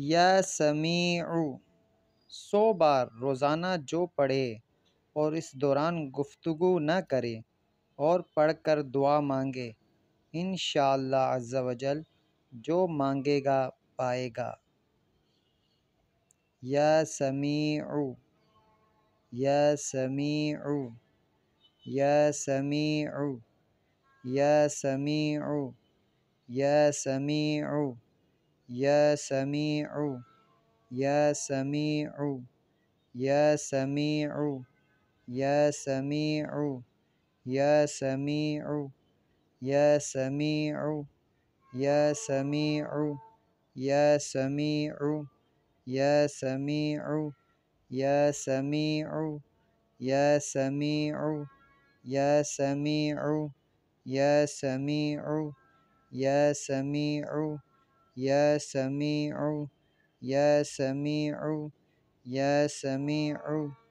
یا سمیع سو بار روزانہ جو پڑھے اور اس دوران گفتگو نہ کرے اور پڑھ کر دعا مانگے انشاء اللہ و جل جو مانگے گا پائے گا یا سمیع یا سمیع یا سمیع یا سمیع, یا سمیع يا سميع يا سميع يا سميع يا سميع يا سميع يا سميع يا سميع يا سميع يا سميع يا سميع يا سميع يا سميع يا سميع يا سميع يا سميع يا سميع يا سميع